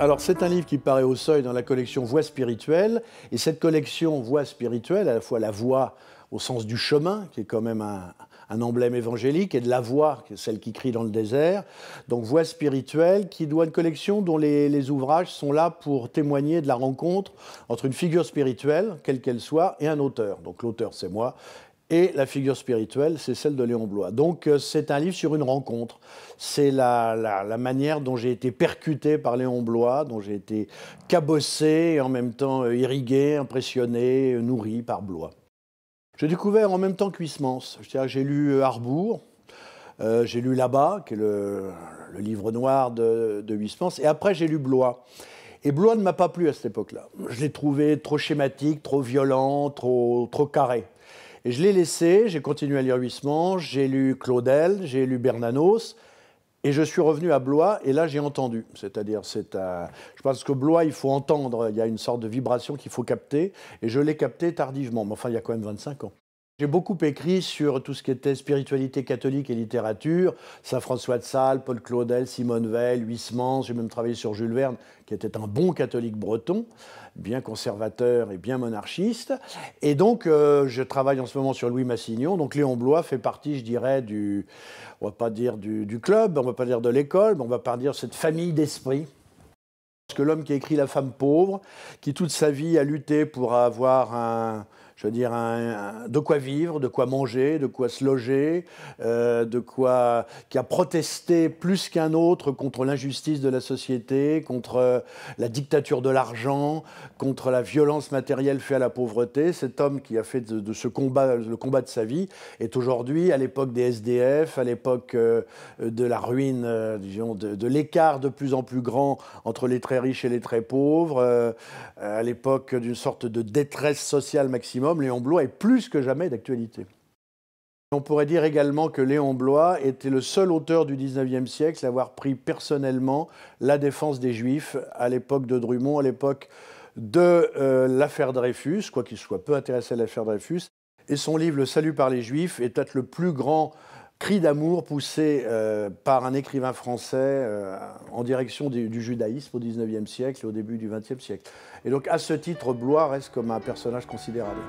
Alors c'est un livre qui paraît au seuil dans la collection Voix spirituelle. Et cette collection Voix spirituelle, à la fois la voix au sens du chemin, qui est quand même un, emblème évangélique, et de la voix, celle qui crie dans le désert. Donc voix spirituelle, qui doit une collection dont les, les ouvrages sont là pour témoigner de la rencontre entre une figure spirituelle, quelle qu'elle soit, et un auteur. Donc l'auteur, c'est moi, et la figure spirituelle, c'est celle de Léon Blois. Donc euh, c'est un livre sur une rencontre. C'est la, manière dont j'ai été percuté par Léon Blois, dont j'ai été cabossé et en même temps euh, irrigué, impressionné, euh, nourri par Blois. J'ai découvert en même temps Cuismans. J'ai lu Harbour, j'ai lu Là-bas, qui est le, livre noir de, de et après j'ai lu Blois. Et Blois ne m'a pas plu à cette époque-là. Je l'ai trouvé trop schématique, trop violent, trop carré. Et je l'ai laissé, j'ai continué à lire Huissman, j'ai lu Claudel, j'ai lu Bernanos, et je suis revenu à Blois, et là j'ai entendu. C'est-à-dire, c'est un... je pense que Blois, il faut entendre, il y a une sorte de vibration qu'il faut capter, et je l'ai capté tardivement, mais enfin, il y a quand même 25 ans. J'ai beaucoup écrit sur tout ce qui était spiritualité catholique et littérature, Saint François de Sales, Paul Claudel, Simone Veil, Huysmans, j'ai même travaillé sur Jules Verne, qui était un bon catholique breton, bien conservateur et bien monarchiste. Et donc, euh, je travaille en ce moment sur Louis Massignon, donc Léon Blois fait partie, je dirais, du, on va pas dire du, club, on va pas dire de l'école, mais on va pas dire cette famille d'esprit que l'homme qui a écrit La femme pauvre, qui toute sa vie a lutté pour avoir un, je veux dire, un, de quoi vivre, de quoi manger, de quoi se loger, euh, de quoi qui a protesté plus qu'un autre contre l'injustice de la société, contre euh, la dictature de l'argent, contre la violence matérielle faite à la pauvreté. Cet homme qui a fait de, ce combat le combat de sa vie est aujourd'hui, à l'époque des SDF, à l'époque euh, de la ruine, de l'écart de plus en plus grand entre les très riches et les très pauvres, à l'époque d'une sorte de détresse sociale maximum Léon Blois est plus que jamais d'actualité. On pourrait dire également que Léon Blois était le seul auteur du 19e siècle à avoir pris personnellement la défense des Juifs à l'époque de Drummond, à l'époque de euh, l'affaire Dreyfus, quoiqu'il soit peu intéressé à l'affaire Dreyfus. Et son livre Le Salut par les Juifs est peut-être le plus grand cri d'amour poussé euh, par un écrivain français euh, en direction du, du, judaïsme au 19e siècle et au début du 20e siècle. Et donc à ce titre, Blois reste comme un personnage considérable.